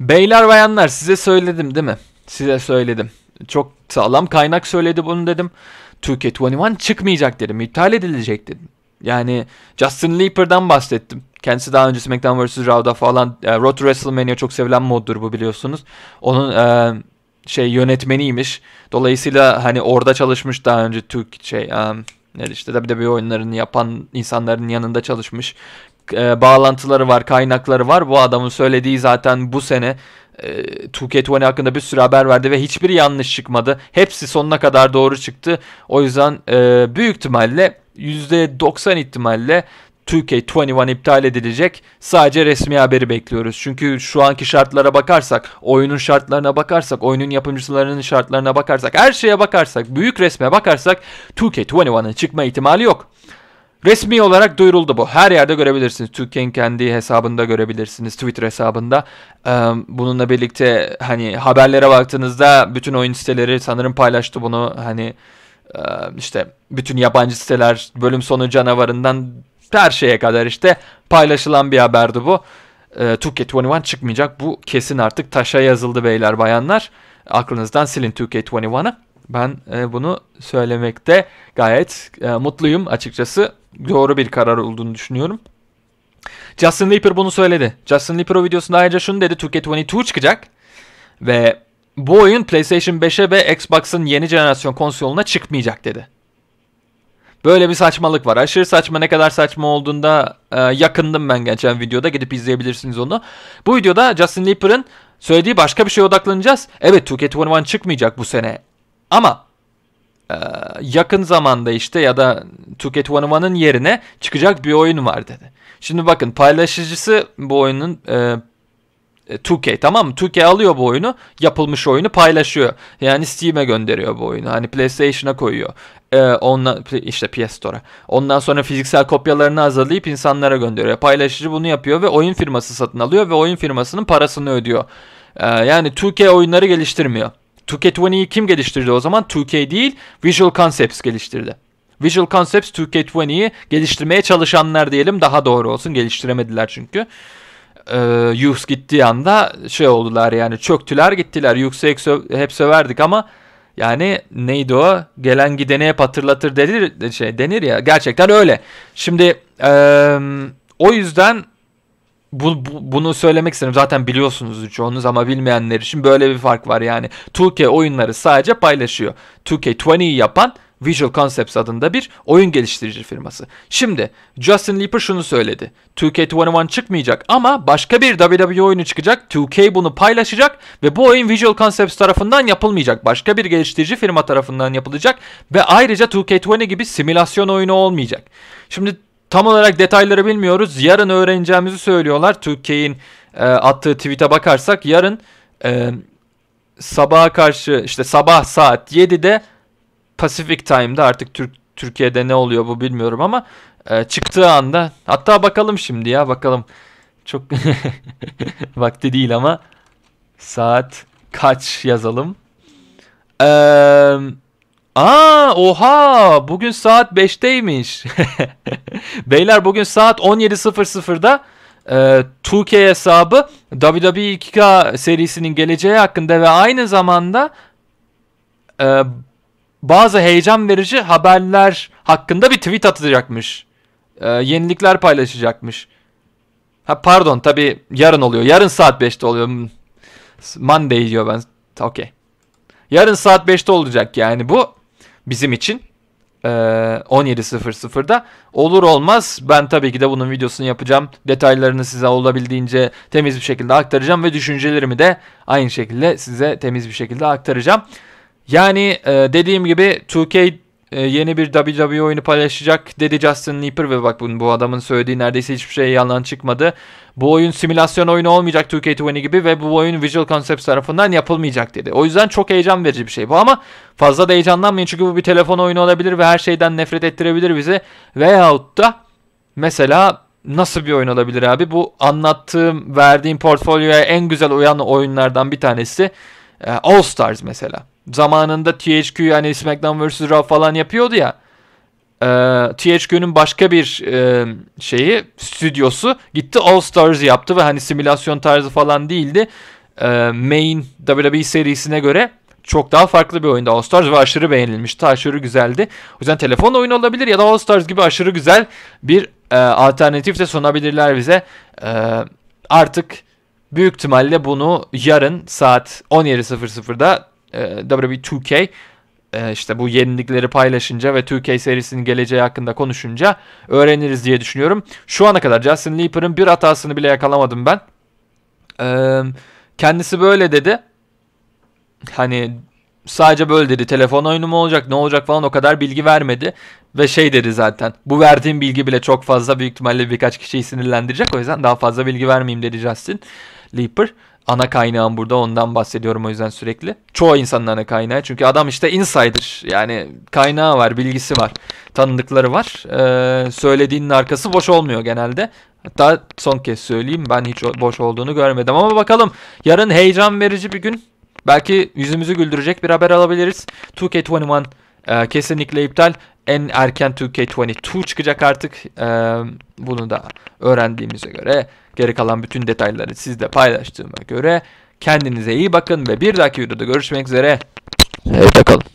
Beyler bayanlar size söyledim değil mi? Size söyledim. Çok sağlam kaynak söyledi bunu dedim. 2K21 çıkmayacak dedim. İptal edilecek dedim. Yani Justin Leaper'dan bahsettim. Kendisi daha önce SmackDown vs. Raw'da falan e, Road WrestleMania çok sevilen moddur bu biliyorsunuz. Onun e, şey yönetmeniymiş. Dolayısıyla hani orada çalışmış daha önce Türk şey um, ne işte WWE oyunlarını yapan insanların yanında çalışmış e, bağlantıları var, kaynakları var. Bu adamın söylediği zaten bu sene e, 2K20 hakkında bir sürü haber verdi ve hiçbiri yanlış çıkmadı. Hepsi sonuna kadar doğru çıktı. O yüzden e, büyük ihtimalle %90 ihtimalle 2K21 iptal edilecek. Sadece resmi haberi bekliyoruz. Çünkü şu anki şartlara bakarsak, oyunun şartlarına bakarsak, oyunun yapımcılarının şartlarına bakarsak, her şeye bakarsak, büyük resme bakarsak 2K21'ın çıkma ihtimali yok. Resmi olarak duyuruldu bu. Her yerde görebilirsiniz. Türkiye'nin kendi hesabında görebilirsiniz. Twitter hesabında. Bununla birlikte hani haberlere baktığınızda bütün oyun siteleri sanırım paylaştı bunu. Hani işte bütün yabancı siteler bölüm sonu canavarından her şeye kadar işte paylaşılan bir haberdi bu. 2K21 çıkmayacak. Bu kesin artık taşa yazıldı beyler bayanlar. Aklınızdan silin 2K21'ı. Ben bunu söylemekte gayet mutluyum açıkçası doğru bir karar olduğunu düşünüyorum. Justin Leeper bunu söyledi. Justin Leeper o videosunda ayrıca şunu dedi. 2K22 çıkacak. Ve bu oyun PlayStation 5'e ve Xbox'ın yeni jenerasyon konsoluna çıkmayacak dedi. Böyle bir saçmalık var. Aşırı saçma ne kadar saçma olduğunda e, yakındım ben geçen videoda. Gidip izleyebilirsiniz onu. Bu videoda Justin Leeper'ın söylediği başka bir şeye odaklanacağız. Evet 2K21 çıkmayacak bu sene. Ama ee, yakın zamanda işte ya da 2K21'ın yerine çıkacak bir oyun var dedi. Şimdi bakın paylaşıcısı bu oyunun e, 2K e, tamam mı? 2K alıyor bu oyunu, yapılmış oyunu paylaşıyor. Yani Steam'e gönderiyor bu oyunu. Hani PlayStation'a koyuyor. Ee, onunla, işte PS Store'a. Ondan sonra fiziksel kopyalarını hazırlayıp insanlara gönderiyor. Paylaşıcı bunu yapıyor ve oyun firması satın alıyor ve oyun firmasının parasını ödüyor. Ee, yani 2K oyunları geliştirmiyor. 2K20'yi kim geliştirdi o zaman? 2K değil, Visual Concepts geliştirdi. Visual Concepts 2K20'yi geliştirmeye çalışanlar diyelim daha doğru olsun. Geliştiremediler çünkü. Ee, Hughes gittiği anda şey oldular yani çöktüler gittiler. Hughes'ı hep söverdik ama yani neydi o? Gelen gidene hep hatırlatır denir, şey, denir ya. Gerçekten öyle. Şimdi ee, o yüzden bu, bu, bunu söylemek isterim. Zaten biliyorsunuz çoğunuz ama bilmeyenler için böyle bir fark var yani. 2K oyunları sadece paylaşıyor. 2K20'yi yapan Visual Concepts adında bir oyun geliştirici firması. Şimdi Justin Leeper şunu söyledi. 2K21 çıkmayacak ama başka bir WWE oyunu çıkacak. 2K bunu paylaşacak ve bu oyun Visual Concepts tarafından yapılmayacak. Başka bir geliştirici firma tarafından yapılacak ve ayrıca 2K20 gibi simülasyon oyunu olmayacak. Şimdi Tam olarak detayları bilmiyoruz. Yarın öğreneceğimizi söylüyorlar. Türkiye'nin e, attığı tweet'e bakarsak yarın e, sabaha karşı işte sabah saat 7'de Pacific Time'da artık Türk Türkiye'de ne oluyor bu bilmiyorum ama e, çıktığı anda hatta bakalım şimdi ya bakalım çok vakti değil ama saat kaç yazalım. Eee Aa oha bugün saat 5'teymiş. Beyler bugün saat 17.00'da e, 2K hesabı WWE 2K serisinin geleceği hakkında ve aynı zamanda e, bazı heyecan verici haberler hakkında bir tweet atacakmış. E, yenilikler paylaşacakmış. Ha pardon tabi yarın oluyor. Yarın saat 5'te oluyor. Hmm, Monday diyor ben. Okey. Yarın saat 5'te olacak yani bu bizim için. 17.00'da ee, olur olmaz ben tabii ki de bunun videosunu yapacağım. Detaylarını size olabildiğince temiz bir şekilde aktaracağım ve düşüncelerimi de aynı şekilde size temiz bir şekilde aktaracağım. Yani e, dediğim gibi 2K e, yeni bir WWE oyunu paylaşacak dedi Justin Nieper ve bak bu, bu adamın söylediği neredeyse hiçbir şey yalan çıkmadı. Bu oyun simülasyon oyunu olmayacak 2K20 gibi ve bu oyun Visual Concepts tarafından yapılmayacak dedi. O yüzden çok heyecan verici bir şey bu ama fazla da heyecanlanmayın çünkü bu bir telefon oyunu olabilir ve her şeyden nefret ettirebilir bizi. Veyahut da mesela nasıl bir oyun olabilir abi? Bu anlattığım, verdiğim portfolyoya en güzel uyan oyunlardan bir tanesi e, All Stars mesela zamanında THQ hani SmackDown vs. Raw falan yapıyordu ya. E, ee, THQ'nun başka bir e, şeyi stüdyosu gitti All Stars yaptı ve hani simülasyon tarzı falan değildi. Ee, e, main WWE serisine göre çok daha farklı bir oyunda All Stars ve aşırı beğenilmişti. Aşırı güzeldi. O yüzden telefon oyun olabilir ya da All Stars gibi aşırı güzel bir e, alternatif de sunabilirler bize. E, artık büyük ihtimalle bunu yarın saat 17.00'da ee, e, WWE 2K işte bu yenilikleri paylaşınca ve 2K serisinin geleceği hakkında konuşunca öğreniriz diye düşünüyorum. Şu ana kadar Justin Leaper'ın bir hatasını bile yakalamadım ben. Ee, kendisi böyle dedi. Hani sadece böyle dedi. Telefon oyunu mu olacak ne olacak falan o kadar bilgi vermedi. Ve şey dedi zaten. Bu verdiğim bilgi bile çok fazla büyük ihtimalle birkaç kişiyi sinirlendirecek. O yüzden daha fazla bilgi vermeyeyim dedi Justin Leaper ana kaynağım burada ondan bahsediyorum o yüzden sürekli. Çoğu insanın ana kaynağı çünkü adam işte insider yani kaynağı var bilgisi var tanıdıkları var ee, söylediğinin arkası boş olmuyor genelde. Hatta son kez söyleyeyim ben hiç boş olduğunu görmedim ama bakalım yarın heyecan verici bir gün belki yüzümüzü güldürecek bir haber alabiliriz. 2K21 e, kesinlikle iptal en erken 2K22 çıkacak artık. Ee, bunu da öğrendiğimize göre geri kalan bütün detayları sizle paylaştığıma göre kendinize iyi bakın ve bir dahaki videoda görüşmek üzere. Evde kalın.